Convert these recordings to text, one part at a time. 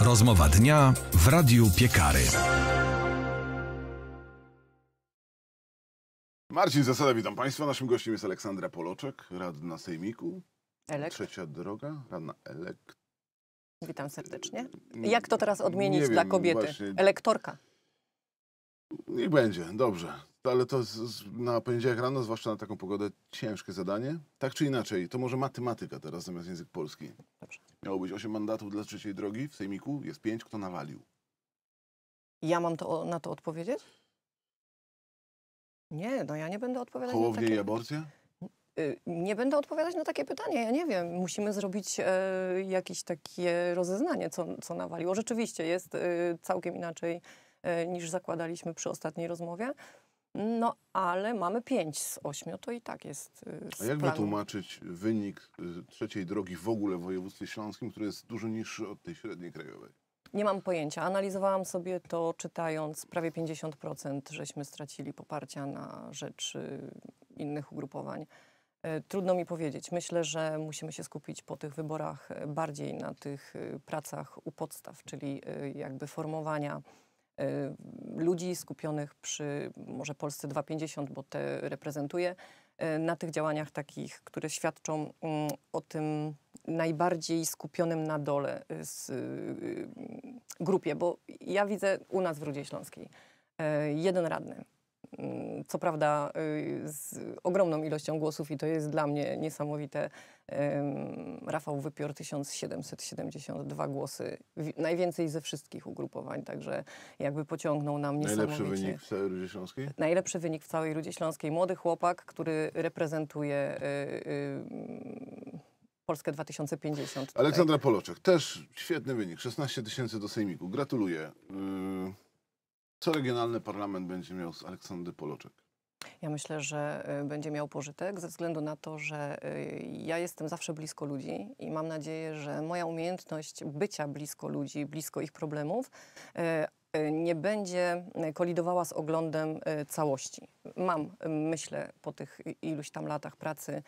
Rozmowa dnia w Radiu Piekary. Marcin Zasada, witam Państwa. Naszym gościem jest Aleksandra Poloczek, radna Sejmiku. Elek. Trzecia droga, radna Elek. Witam serdecznie. Mm, Jak to teraz odmienić nie dla kobiety? Właśnie. Elektorka. Niech będzie, dobrze ale to z, z, na poniedziałek rano, zwłaszcza na taką pogodę, ciężkie zadanie. Tak czy inaczej, to może matematyka teraz zamiast język polski. Dobrze. Miało być 8 mandatów dla trzeciej drogi w Sejmiku, jest 5, kto nawalił. Ja mam to, na to odpowiedzieć? Nie, no ja nie będę odpowiadać Hołownie na takie... i aborcja? Y, nie będę odpowiadać na takie pytanie, ja nie wiem. Musimy zrobić e, jakieś takie rozeznanie, co, co nawaliło. Rzeczywiście jest e, całkiem inaczej e, niż zakładaliśmy przy ostatniej rozmowie. No, ale mamy pięć z ośmiu, to i tak jest. Y, z A jak planu. wytłumaczyć wynik y, trzeciej drogi w ogóle w województwie śląskim, który jest dużo niższy od tej średniej krajowej? Nie mam pojęcia. Analizowałam sobie to czytając. Prawie 50% żeśmy stracili poparcia na rzecz y, innych ugrupowań. E, trudno mi powiedzieć. Myślę, że musimy się skupić po tych wyborach e, bardziej na tych pracach u podstaw, czyli jakby formowania Y, ludzi skupionych przy może Polsce 250, bo te reprezentuje, y, na tych działaniach takich, które świadczą mm, o tym najbardziej skupionym na dole y, z, grupie, bo ja widzę u nas w Rudzie Śląskiej jeden radny, Mm, co prawda y, z ogromną ilością głosów i to jest dla mnie niesamowite. Rafał Wypior 1772 głosy, najwięcej ze wszystkich ugrupowań, także jakby pociągnął nam niesamowicie. Najlepszy wynik w całej Rudzie Śląskiej? Najlepszy wynik w całej Rudzie Śląskiej. Młody chłopak, który reprezentuje y, y, mm, Polskę 2050. Tutaj. Aleksandra Poloczek, też świetny wynik, 16 tysięcy do sejmiku. Gratuluję. Yy... Co regionalny parlament będzie miał z Aleksandry Poloczek? Ja myślę, że y, będzie miał pożytek ze względu na to, że y, ja jestem zawsze blisko ludzi i mam nadzieję, że moja umiejętność bycia blisko ludzi, blisko ich problemów y, nie będzie kolidowała z oglądem całości. Mam, myślę, po tych iluś tam latach pracy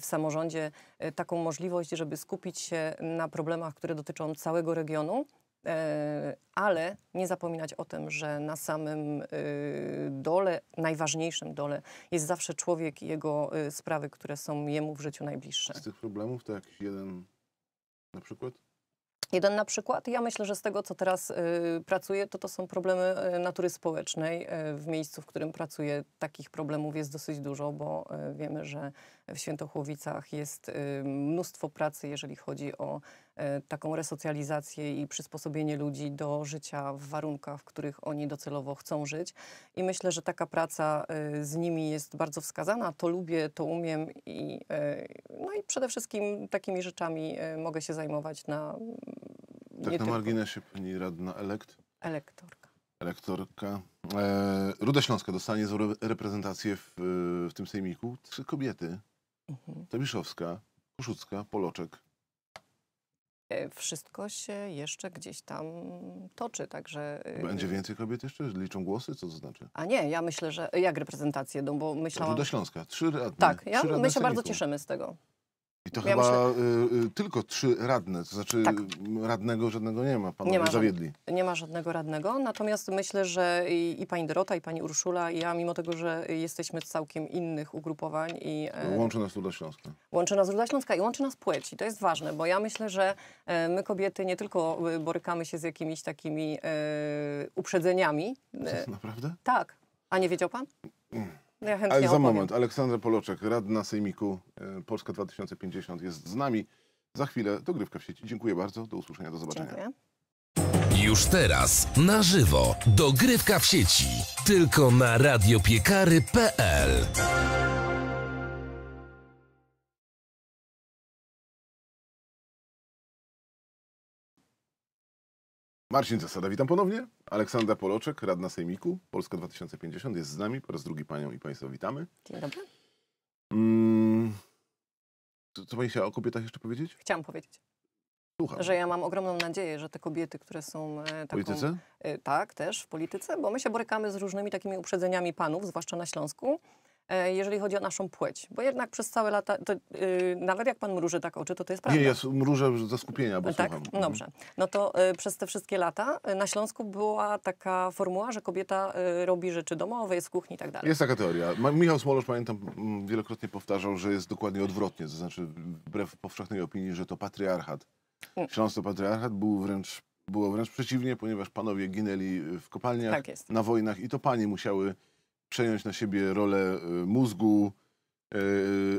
w samorządzie taką możliwość, żeby skupić się na problemach, które dotyczą całego regionu E, ale nie zapominać o tym, że na samym y, dole, najważniejszym dole, jest zawsze człowiek i jego y, sprawy, które są jemu w życiu najbliższe. Z tych problemów to jakiś jeden na przykład? Jeden na przykład, ja myślę, że z tego, co teraz y, pracuję, to to są problemy y, natury społecznej. w miejscu, w którym pracuję, takich problemów jest dosyć dużo, bo wiemy, że w Świętochłowicach jest mnóstwo pracy, jeżeli chodzi o E, taką resocjalizację i przysposobienie ludzi do życia w warunkach, w których oni docelowo chcą żyć. I myślę, że taka praca e, z nimi jest bardzo wskazana. To lubię, to umiem i, e, no i przede wszystkim takimi rzeczami mogę się zajmować na... Tak na tylko... marginesie pani radna elekt? Elektorka. Elektorka. E, Ruda Śląska dostanie reprezentację w, w tym sejmiku trzy kobiety. Mhm. Tabiszowska, Koszucka, Poloczek. E, wszystko się jeszcze gdzieś tam toczy, także... Y, Będzie y, więcej kobiet jeszcze? Liczą głosy? Co to znaczy? A nie, ja myślę, że... Jak reprezentację? No bo myślałam... Do Śląska, trzy radne. Tak, ja, my się bardzo cieszymy z tego. I to ja chyba myślę... y, y, tylko trzy radne, to znaczy tak. radnego żadnego nie ma, panowie nie ma, zawiedli. Nie ma żadnego radnego, natomiast myślę, że i, i, pani Dorota, i pani Urszula, i ja, mimo tego, że jesteśmy z całkiem innych ugrupowań i... E, łączy nas Ruda Śląska. Łączy nas Ruda Śląska i łączy nas płeć i to jest ważne, bo ja myślę, że e, my kobiety nie tylko y, borykamy się z jakimiś takimi y, uprzedzeniami. To naprawdę? Tak. A nie wiedział pan? Mm. No ja chętnie Ale za opowiem. moment. Aleksandra Poloczek, radna Sejmiku e, Polska 2050 jest z nami. Za chwilę dogrywka w sieci. Dziękuję bardzo. Do usłyszenia. Do zobaczenia. Dziękuję. Już teraz na żywo dogrywka w sieci tylko na radiopiekary.pl. Marcin Zasada, witam ponownie. Aleksandra Poloczek, radna Sejmiku, Polska 2050 jest z nami. Po raz drugi panią i państwa witamy. Dzień dobry. Mm, co, co pani chciała o kobietach jeszcze powiedzieć? Chciałam powiedzieć. Słucham. Że ja mam ogromną nadzieję, że te kobiety, które są e, taką... W polityce? Y, tak, też w polityce, bo my się borykamy z różnymi takimi uprzedzeniami panów, zwłaszcza na Śląsku, E, jeżeli chodzi o naszą płeć. Bo jednak przez całe lata, to, yy, nawet jak pan mruży tak oczy, to to jest prawda. Nie, ja mrużę już ze skupienia, bo tak? słucham. Mhm. Dobrze. No to yy, przez te wszystkie lata yy, na Śląsku była taka formuła, że kobieta y, robi rzeczy domowe, jest w kuchni i tak dalej. Jest taka teoria. Ma Michał Smolosz, pamiętam, mm, wielokrotnie powtarzał, że jest dokładnie odwrotnie, to znaczy wbrew powszechnej opinii, że to patriarchat. Mm. Śląsko patriarchat był wręcz było wręcz przeciwnie, ponieważ panowie ginęli w kopalniach, tak na wojnach i to panie musiały przejąć na siebie rolę e, mózgu, e, e,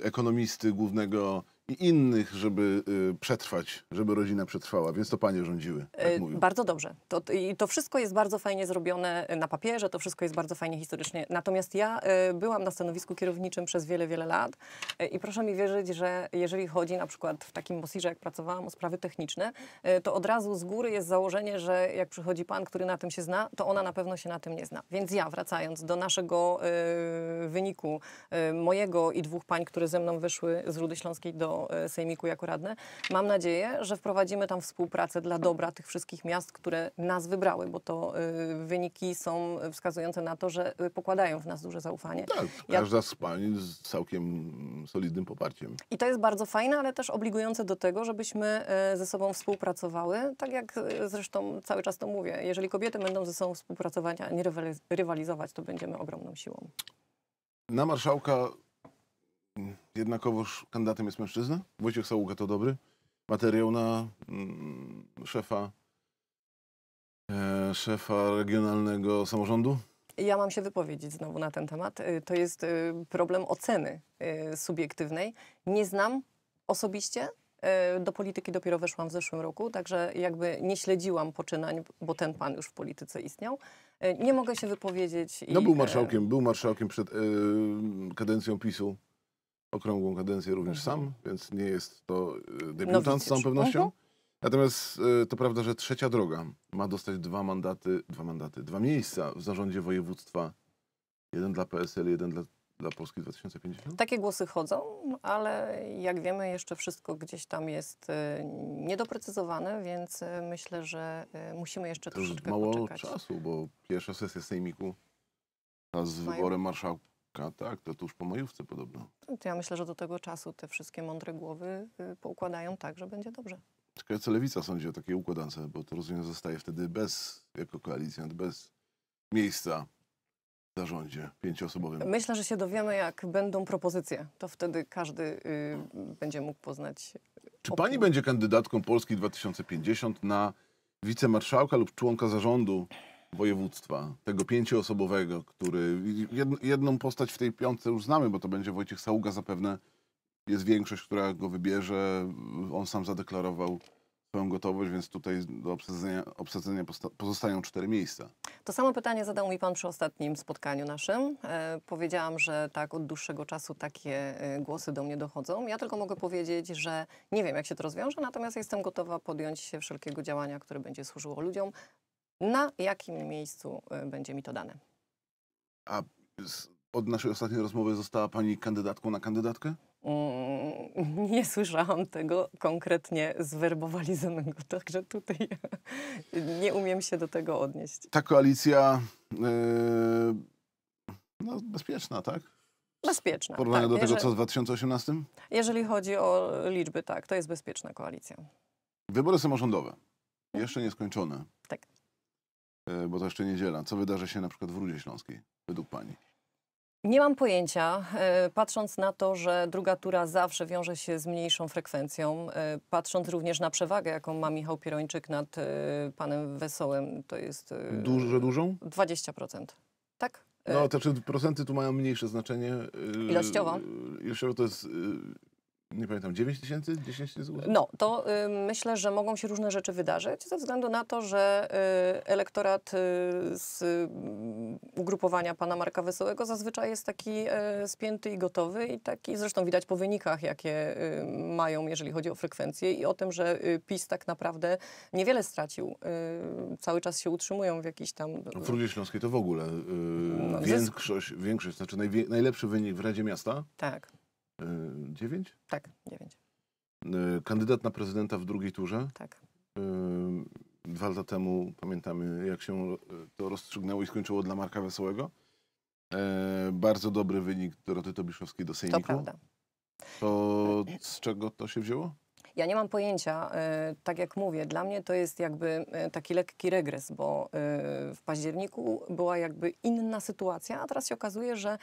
ekonomisty głównego, i innych, żeby y, przetrwać, żeby rodzina przetrwała, więc to panie rządziły. Y, tak y, bardzo dobrze. To, I to wszystko jest bardzo fajnie zrobione na papierze, to wszystko jest bardzo fajnie historycznie. Natomiast ja y, byłam na stanowisku kierowniczym przez wiele, wiele lat y, i proszę mi wierzyć, że jeżeli chodzi na przykład w takim Mosirze, jak pracowałam, o sprawy techniczne, y, to od razu z góry jest założenie, że jak przychodzi pan, który na tym się zna, to ona na pewno się na tym nie zna. Więc ja, wracając do naszego wyniku, mojego i dwóch pań, które ze mną wyszły z Rudy Śląskiej do E, sejmiku jako radne. Mam nadzieję, że wprowadzimy tam współpracę dla dobra tych wszystkich miast, które nas wybrały, bo to e, wyniki są wskazujące na to, że e, pokładają w nas duże zaufanie. Tak, każda z pań z całkiem solidnym poparciem. I to jest bardzo fajne, ale też obligujące do tego, żebyśmy ze sobą współpracowały, tak jak zresztą cały czas to mówię. Jeżeli kobiety będą ze sobą współpracować, a nie rywalizować, to będziemy ogromną siłą. Na marszałka jednakowoż kandydatem jest mężczyzna. Wojciech Saługa to dobry materiał na mm, szefa, e, szefa regionalnego samorządu. Ja mam się wypowiedzieć znowu na ten temat. Y, to jest y, problem oceny y, subiektywnej. Nie znam osobiście. Do polityki dopiero weszłam w zeszłym roku, także jakby nie śledziłam poczynań, bo ten pan już w polityce istniał. Nie mogę się wypowiedzieć. No i... był marszałkiem, był marszałkiem przed yy, kadencją PiSu okrągłą kadencję również mhm. sam, więc nie jest to e, no debiutant z całą pewnością. Mhm. Natomiast e, to prawda, że trzecia droga ma dostać dwa mandaty, dwa mandaty, dwa miejsca w zarządzie województwa. Jeden dla PSL, jeden dla, dla Polski 2050. Takie głosy chodzą, ale jak wiemy, jeszcze wszystko gdzieś tam jest e, niedoprecyzowane, więc myślę, że musimy jeszcze to troszeczkę mało poczekać. mało czasu, bo pierwsza sesja sejmiku z wyborem marszałka tak, to tuż po majówce podobno. Ja myślę, że do tego czasu te wszystkie mądre głowy y, poukładają tak, że będzie dobrze. Czekaj, co Lewica sądzi o takiej układance, bo to rozumiem zostaje wtedy bez, jako koalicjant, bez miejsca w zarządzie pięcioosobowym. Myślę, że się dowiemy, jak będą propozycje. To wtedy każdy y, będzie mógł poznać. Y, Czy opinię. pani będzie kandydatką Polski 2050 na wicemarszałka lub członka zarządu województwa, tego pięcioosobowego, który. Jed, jedną postać w tej piątce już znamy, bo to będzie Wojciech Saługa zapewne. Jest większość, która go wybierze. On sam zadeklarował swoją gotowość, więc tutaj do obsadzenia, obsadzenia pozostają cztery miejsca. To samo pytanie zadał mi pan przy ostatnim spotkaniu naszym. E, powiedziałam, że tak od dłuższego czasu takie e, głosy do mnie dochodzą. Ja tylko mogę powiedzieć, że nie wiem jak się to rozwiąże, natomiast jestem gotowa podjąć się wszelkiego działania, które będzie służyło ludziom, na jakim miejscu y, będzie mi to dane. A od naszej ostatniej rozmowy została Pani kandydatką na kandydatkę? Mm, nie słyszałam tego konkretnie zwerbowalizowanego, także tutaj nie umiem się do tego odnieść. Ta koalicja yy, no, bezpieczna, tak? Bezpieczna. W porównaniu tak, do jeżeli, tego, co w 2018? Jeżeli chodzi o liczby, tak, to jest bezpieczna koalicja. Wybory samorządowe, mhm. jeszcze nieskończone. E, bo to jeszcze niedziela. Co wydarzy się na przykład w Rudzie Śląskiej, według Pani? Nie mam pojęcia, e, patrząc na to, że druga tura zawsze wiąże się z mniejszą frekwencją, e, patrząc również na przewagę, jaką ma Michał Pierończyk nad panem Wesołym, to jest... Dużo, dużą? 20%. Tak? No, te procenty tu mają mniejsze znaczenie. Ilościowo? Ilościowo to jest nie pamiętam, 9 tysięcy, 10 tysięcy złotych? No, to y, myślę, że mogą się różne rzeczy wydarzyć ze względu na to, że y, elektorat y, z mm, ugrupowania pana Marka Wesołego zazwyczaj jest taki y, spięty i gotowy i taki zresztą widać po wynikach, jakie y, mają, jeżeli chodzi o frekwencję i o tym, że y, PiS tak naprawdę niewiele stracił. cały czas się utrzymują w jakiś tam... W Rudzie Śląskiej to w ogóle no, większość, większość, znaczy najlepszy wynik w Radzie Miasta. Tak. Tak, dziewięć. Y, kandydat na prezydenta w drugiej turze? Tak. Y, dwa lata temu pamiętamy, jak się y, to rozstrzygnęło i skończyło dla Marka Wesołego. Bardzo dobry wynik Doroty Tobiszowskiej do Sejmiku. To prawda. To z czego to się wzięło? Ja nie mam pojęcia, e, tak jak mówię, dla mnie to jest jakby e, taki lekki regres, bo e, w październiku była jakby inna sytuacja, a teraz się okazuje, że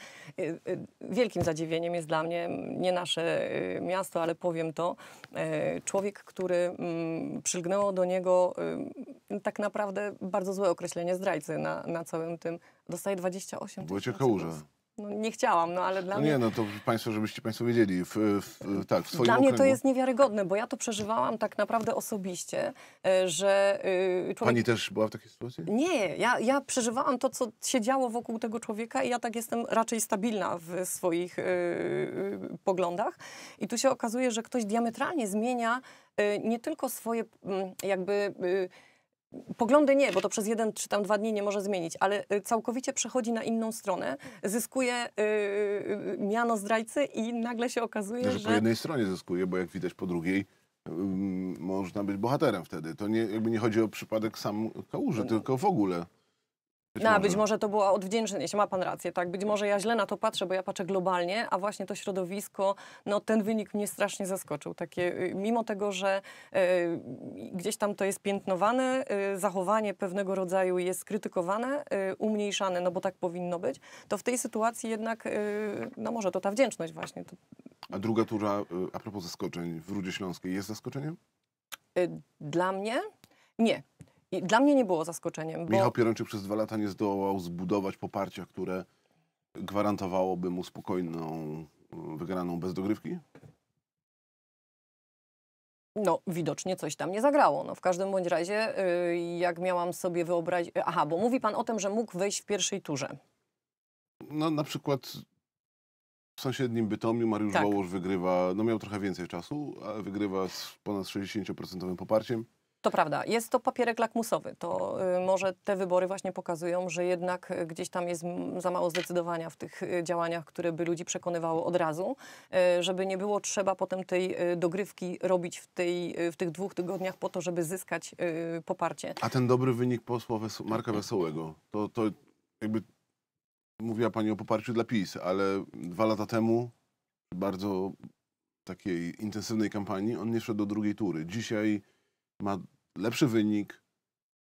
wielkim zadziwieniem jest dla mnie nie nasze miasto, ale powiem to, człowiek, który mm, przylgnęło do niego tak naprawdę bardzo złe określenie zdrajcy na, na całym tym. Dostaje 28 tysięcy. cię Kałuża. No, nie chciałam, no ale dla no mnie... Nie, no to Państwo, żebyście Państwo wiedzieli, w, w, tak, w swoim Dla mnie okręgu... to jest niewiarygodne, bo ja to przeżywałam tak naprawdę osobiście, e, że e, człowiek... Pani też była w takiej sytuacji? Nie, ja, ja przeżywałam to, co się działo wokół tego człowieka i ja tak jestem raczej stabilna w swoich yy, poglądach. I tu się okazuje, że ktoś diametralnie zmienia yy, nie tylko swoje jakby Poglądy nie, bo to przez jeden czy tam dwa dni nie może zmienić, ale y, całkowicie przechodzi na inną stronę, zyskuje yy, miano zdrajcy i nagle się okazuje, że... Po jednej stronie zyskuje, bo jak widać po drugiej yy, można być bohaterem wtedy. To nie, jakby nie chodzi o przypadek sam Kałuży, no. tylko w ogóle. Być no, być może to było odwdzięczenie się, ma pan rację, tak? Być może ja źle na to patrzę, bo ja patrzę globalnie, a właśnie to środowisko, no ten wynik mnie strasznie zaskoczył. Takie, y, mimo tego, że y, gdzieś tam to jest piętnowane, y, zachowanie pewnego rodzaju jest krytykowane, y, umniejszane, no bo tak powinno być, to w tej sytuacji jednak, y, no może to ta wdzięczność właśnie. To... A druga tura, y, a propos zaskoczeń, w Rudzie Śląskiej jest zaskoczeniem? Dla mnie nie. I dla mnie nie było zaskoczeniem. Bo... Michał Pierończyk przez dwa lata nie zdołał zbudować poparcia, które gwarantowałoby mu spokojną e, wygraną bez dogrywki? No, widocznie coś tam nie zagrało. No, w każdym bądź razie, yy, jak miałam sobie wyobrazić... Y, aha, bo mówi pan o tym, że mógł wejść w pierwszej turze. No, na przykład w sąsiednim Bytomiu Mariusz tak. Wołosz wygrywa, no miał trochę więcej czasu, ale wygrywa z ponad 60% poparciem. To prawda, jest to papierek lakmusowy. To y, może te wybory właśnie pokazują, że jednak y, gdzieś tam jest za mało zdecydowania w tych y, działaniach, które by ludzi przekonywało od razu, żeby nie było trzeba potem tej dogrywki robić w, tej, w tych dwóch tygodniach po to, żeby zyskać poparcie. A ten dobry wynik posła Marka Wesołego, to, to jakby mówiła Pani o poparciu dla PiS, ale dwa lata temu bardzo takiej intensywnej kampanii on nie szedł do drugiej tury. Dzisiaj ma lepszy wynik,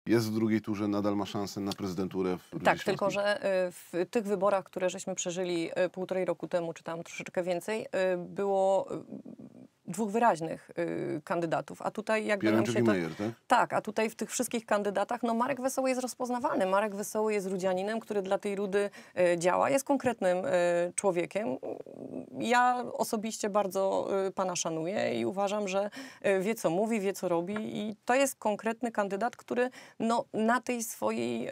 jest w drugiej turze, nadal ma szansę na prezydenturę. W Rydzie tak, Śląskiej. tylko że y, w tych wyborach, które żeśmy przeżyli y, półtorej roku temu, czy tam troszeczkę więcej, y, było dwóch wyraźnych y, kandydatów. A tutaj jak nam się to... tak? tak, a tutaj w tych wszystkich kandydatach, no Marek Wesoły jest rozpoznawany, Marek Wesoły jest Rudzianinem, który dla tej Rudy y, działa, jest konkretnym y, człowiekiem. Ja osobiście bardzo y, pana szanuję i uważam, że y, wie co mówi, wie co robi i to jest konkretny kandydat, który no, na tej swojej,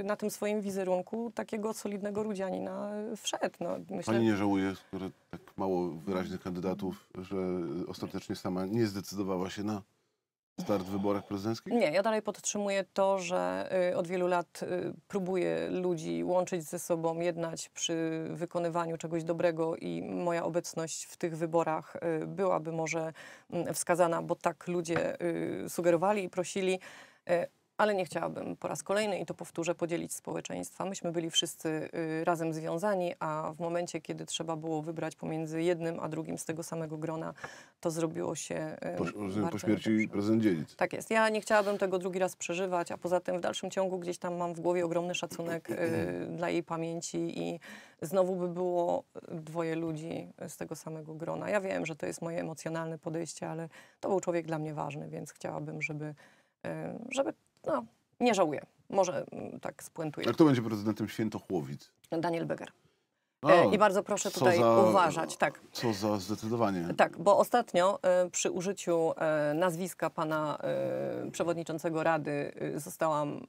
y, na tym swoim wizerunku takiego solidnego Rudzianina wszedł. No, myślę... Pani nie żałuje, skoro tak mało wyraźnych kandydatów, że ostatecznie sama nie zdecydowała się na start w wyborach prezydenckich? Nie, ja dalej podtrzymuję to, że y, od wielu lat y, próbuję ludzi łączyć ze sobą, jednać przy wykonywaniu czegoś dobrego i moja obecność w tych wyborach y, byłaby może mm, wskazana, bo tak ludzie sugerowali i prosili ale nie chciałabym po raz kolejny, i to powtórzę, podzielić społeczeństwa. Myśmy byli wszyscy y, razem związani, a w momencie, kiedy trzeba było wybrać pomiędzy jednym a drugim z tego samego grona, to zrobiło się... Y, po, po śmierci prezydent Dziedzic. Tak jest. Ja nie chciałabym tego drugi raz przeżywać, a poza tym w dalszym ciągu gdzieś tam mam w głowie ogromny szacunek y, dla jej pamięci i znowu by było dwoje ludzi z tego samego grona. Ja wiem, że to jest moje emocjonalne podejście, ale to był człowiek dla mnie ważny, więc chciałabym, żeby żeby no, nie żałuję. Może mm, tak spuentuję. A kto będzie prezydentem Świętochłowic? Daniel Beger. E, I bardzo proszę tutaj za, uważać. Tak. Co za zdecydowanie. Tak, bo ostatnio e, przy użyciu e, nazwiska pana przewodniczącego Rady zostałam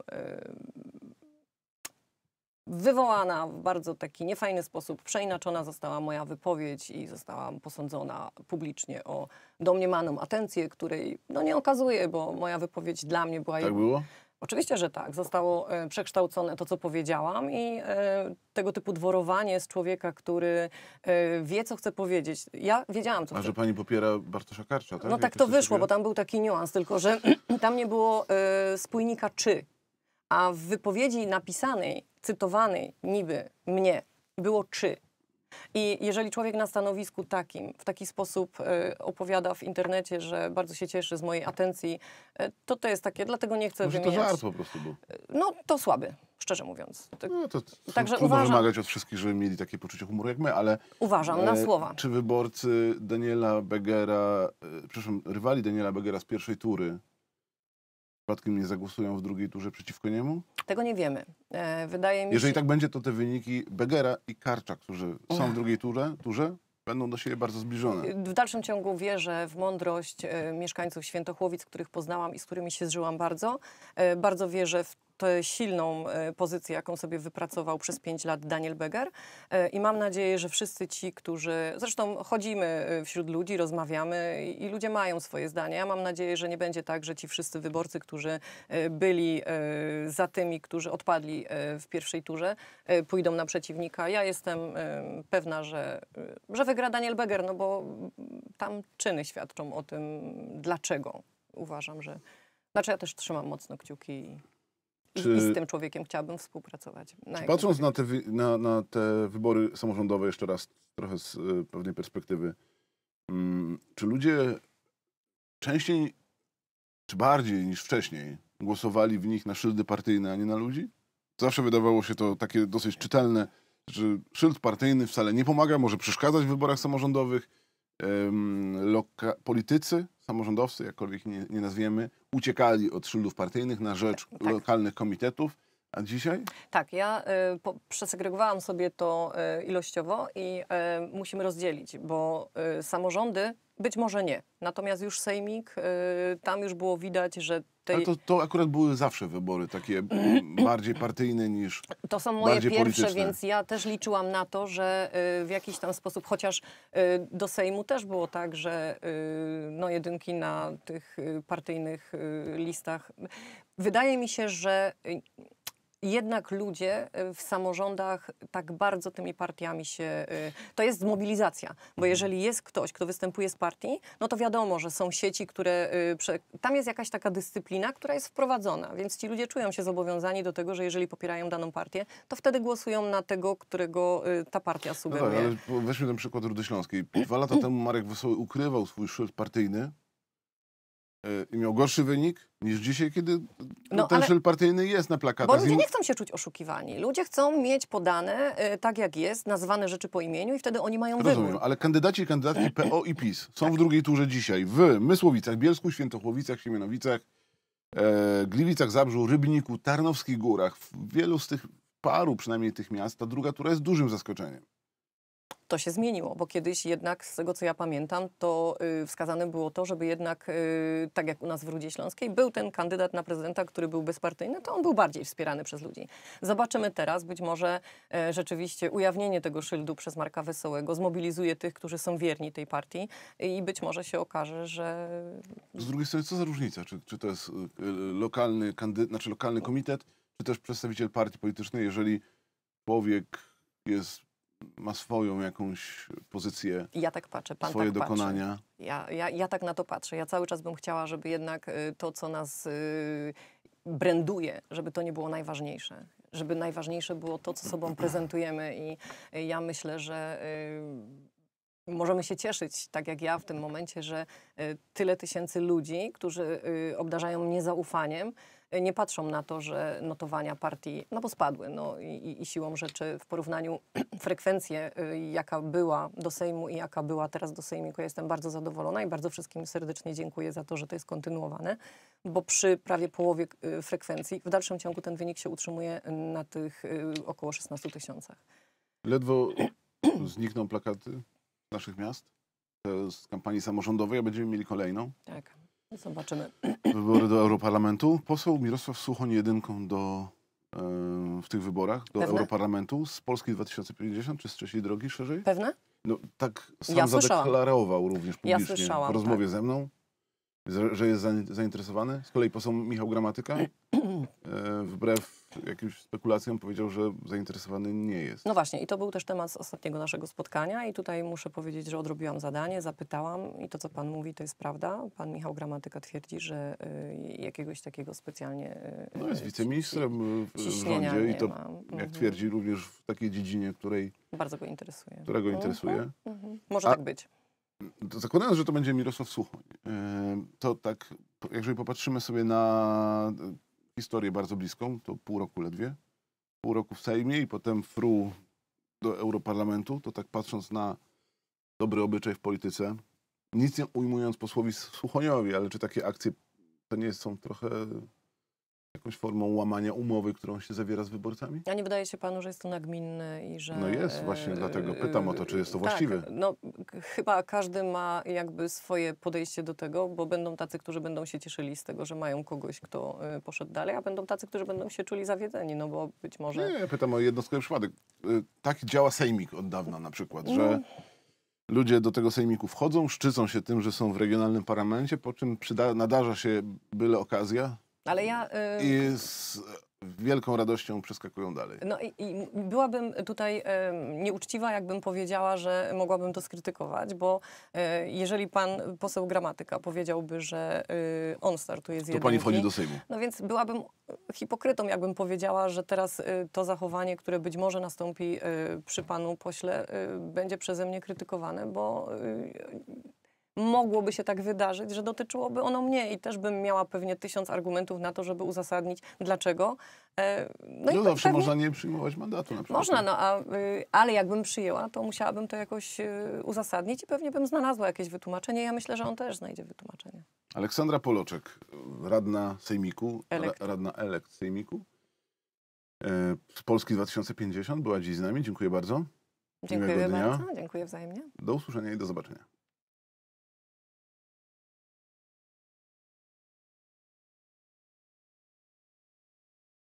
wywołana w bardzo taki niefajny sposób, przeinaczona została moja wypowiedź i zostałam posądzona publicznie o domniemaną atencję, której no nie okazuję, bo moja wypowiedź dla mnie była... Tak było? Oczywiście, że tak. Zostało e, przekształcone to, co powiedziałam i e, tego typu dworowanie z człowieka, który e, wie, co chce powiedzieć. Ja wiedziałam, co A, chcę. że pani popiera Bartosza Karcza, tak? No tak to wyszło, sobie? bo tam był taki niuans, tylko że tam nie było spójnika czy a w wypowiedzi napisanej, cytowanej niby mnie było czy. I jeżeli człowiek na stanowisku takim, w taki sposób y, opowiada w internecie, że bardzo się cieszy z mojej atencji, y, to to jest takie, dlatego nie chcę Może wymieniać. to żart po prostu był. E, no to słaby, szczerze mówiąc. no, to Także trudno uważam, wymagać od wszystkich, żeby mieli takie poczucie humoru jak my, ale... Uważam, e, na słowa. Czy wyborcy Daniela Begera, e, przepraszam, rywali Daniela Begera z pierwszej tury przypadkiem nie zagłosują w drugiej turze przeciwko niemu? Tego nie wiemy. E, wydaje mi Jeżeli tak będzie, to te wyniki Begera i Karcza, którzy są w drugiej turze, turze będą do siebie bardzo zbliżone. W dalszym ciągu wierzę w mądrość e, mieszkańców Świętochłowic, których poznałam i z którymi się zżyłam bardzo. E, bardzo wierzę w tę silną e, pozycję, jaką sobie wypracował przez pięć lat Daniel Beger. E, I mam nadzieję, że wszyscy ci, którzy. Zresztą chodzimy e, wśród ludzi, rozmawiamy i ludzie mają swoje zdanie. Ja mam nadzieję, że nie będzie tak, że ci wszyscy wyborcy, którzy byli za tymi, którzy odpadli w pierwszej turze, pójdą na przeciwnika. Ja jestem pewna, że, że wygra Daniel Beger, no bo tam czyny świadczą o tym, dlaczego uważam, że. Znaczy ja też trzymam mocno kciuki czy, I z tym człowiekiem chciałabym współpracować. Na patrząc na te, na, na te, wybory samorządowe, jeszcze raz trochę z e, pewnej perspektywy, mm, czy ludzie częściej, czy bardziej niż wcześniej głosowali w nich na szyldy partyjne, a nie na ludzi? Zawsze wydawało się to takie dosyć czytelne, że szyld partyjny wcale nie pomaga, może przeszkadzać w wyborach samorządowych. Ym, politycy samorządowcy, jakkolwiek nie, nie nazwiemy, uciekali od szyldów partyjnych na rzecz tak, tak. lokalnych komitetów. A dzisiaj? Tak, ja y, po, przesegregowałam sobie to y, ilościowo i y, musimy rozdzielić, bo y, samorządy być może nie. Natomiast już Sejmik, y, tam już było widać, że ale to, to akurat były zawsze wybory takie bardziej partyjne niż. To są moje pierwsze, polityczne. więc ja też liczyłam na to, że y, w jakiś tam sposób, chociaż y, do Sejmu też było tak, że y, no jedynki na tych partyjnych listach. Wydaje mi się, że jednak ludzie y, w samorządach tak bardzo tymi partiami się. Y, to jest mobilizacja, bo mhm. jeżeli jest ktoś, kto występuje z partii, no to wiadomo, że są sieci, które. Y, tam jest jakaś taka dyscyplina, która jest wprowadzona, więc ci ludzie czują się zobowiązani do tego, że jeżeli popierają daną partię, to wtedy głosują na tego, którego ta partia sugeruje. No tak, ale weźmy ten przykład Rudy Śląskiej. Dwa lata mm. temu Marek Wesoły ukrywał swój szyld partyjny Y, i miał gorszy wynik niż dzisiaj, kiedy no, ten szel partyjny jest na plakatach. Bo ludzie nie chcą się czuć oszukiwani. Ludzie chcą mieć podane y, tak jak jest, nazwane rzeczy po imieniu i wtedy oni mają Rozumiem, wybór. ale kandydaci i kandydatki PO i PiS są tak. w drugiej turze dzisiaj w Mysłowicach, Bielsku, Świętochłowicach, Siemianowicach, e, Gliwicach, Zabrzu, Rybniku, Tarnowskich Górach. W wielu z tych paru przynajmniej tych miast ta druga tura jest dużym zaskoczeniem to się zmieniło, bo kiedyś jednak, z tego co ja pamiętam, to y, wskazane było to, żeby jednak, y, tak jak u nas w Rudzie Śląskiej, był ten kandydat na prezydenta, który był bezpartyjny, to on był bardziej wspierany przez ludzi. Zobaczymy teraz, być może e, rzeczywiście ujawnienie tego szyldu przez Marka Wesołego zmobilizuje tych, którzy są wierni tej partii i być może się okaże, że... Z drugiej strony, co za różnica? Czy, czy to jest y, lokalny, kandydat, znaczy lokalny komitet, czy też przedstawiciel partii politycznej, jeżeli człowiek jest ma swoją jakąś pozycję. Ja tak patrzę, pan swoje tak dokonania. Patrzy. Ja, ja, ja tak na to patrzę. Ja cały czas bym chciała, żeby jednak y, to, co nas yy, branduje, żeby to nie było najważniejsze. Żeby najważniejsze było to, co sobą prezentujemy i y, ja myślę, że yy, możemy się cieszyć, tak jak ja w tym momencie, że y, tyle tysięcy ludzi, którzy obdarzają mnie zaufaniem, nie patrzą na to, że notowania partii, no bo spadły, no i, i siłą rzeczy w porównaniu frekwencję, y, jaka była do Sejmu i jaka była teraz do Sejmiku, ja jestem bardzo zadowolona i bardzo wszystkim serdecznie dziękuję za to, że to jest kontynuowane, bo przy prawie połowie y, frekwencji w dalszym ciągu ten wynik się utrzymuje na tych y, około 16 tysiącach. Ledwo znikną plakaty naszych miast e, z kampanii samorządowej, a będziemy mieli kolejną. Tak. Zobaczymy. Wybory do Europarlamentu. Poseł Mirosław Suchoń jedynką do, e, w tych wyborach do Pewne? Europarlamentu z Polski 2050 czy z Trzeciej Drogi szerzej? Pewne? No, tak sam ja zadeklarował słyszałam. również publicznie ja słyszałam, w rozmowie tak. ze mną że jest zainteresowany. Z kolei poseł Michał Gramatyka, e, wbrew jakimś spekulacjom, powiedział, że zainteresowany nie jest. No właśnie, i to był też temat z ostatniego naszego spotkania, i tutaj muszę powiedzieć, że odrobiłam zadanie, zapytałam, i to, co pan mówi, to jest prawda. Pan Michał Gramatyka twierdzi, że e, jakiegoś takiego specjalnie. E, no jest wiceministrem w rządzie i to, jak mhm. twierdzi, również w takiej dziedzinie, której. Bardzo go interesuje. Którego mhm. interesuje. Mhm. Może tak być. Zakładając, że to będzie Mirosław Suchoń, y, to tak, jeżeli popatrzymy sobie na y, historię bardzo bliską, to pół roku ledwie, pół roku w Sejmie i potem fru do Europarlamentu, to tak patrząc na dobry obyczaj w polityce, nic nie ujmując posłowi Suchoniowi, ale czy takie akcje to nie są trochę jakąś formą łamania umowy, którą się zawiera z wyborcami? A nie wydaje się panu, że jest to nagminne i że... No jest, właśnie dlatego e, pytam o to, czy jest to tak, właściwe. No chyba każdy ma jakby swoje podejście do tego, bo będą tacy, którzy będą się cieszyli z tego, że mają kogoś, kto e, poszedł dalej, a będą tacy, którzy będą się czuli zawiedzeni, no bo być może... Nie, pytam o jednostkowy przypadek. E, tak działa sejmik od dawna na przykład, że... No. ludzie do tego sejmiku wchodzą, szczycą się tym, że są w regionalnym parlamencie, po czym przyda, nadarza się byle okazja, ale ja... I y, z wielką radością przeskakują dalej. No i, i byłabym tutaj y, nieuczciwa, jakbym powiedziała, że mogłabym to skrytykować, bo y, jeżeli pan poseł Gramatyka powiedziałby, że y, on startuje z jedynki... To pani wchodzi do Sejmu. No więc byłabym hipokrytą, jakbym powiedziała, że teraz y, to zachowanie, które być może nastąpi y, przy panu pośle, będzie przeze mnie krytykowane, bo mogłoby się tak wydarzyć, że dotyczyłoby ono mnie i też bym miała pewnie tysiąc argumentów na to, żeby uzasadnić dlaczego. E, no, no zawsze pewnie... można nie przyjmować mandatu na przykład. Można, no, a, y, ale jakbym przyjęła, to musiałabym to jakoś y, uzasadnić i pewnie bym znalazła jakieś wytłumaczenie. Ja myślę, że on też znajdzie wytłumaczenie. Aleksandra Poloczek, radna Sejmiku, elekt. radna elekt Sejmiku e, z Polski 2050 była dziś z nami. Dziękuję bardzo. Dziękuję bardzo, dziękuję wzajemnie. Do usłyszenia i do zobaczenia.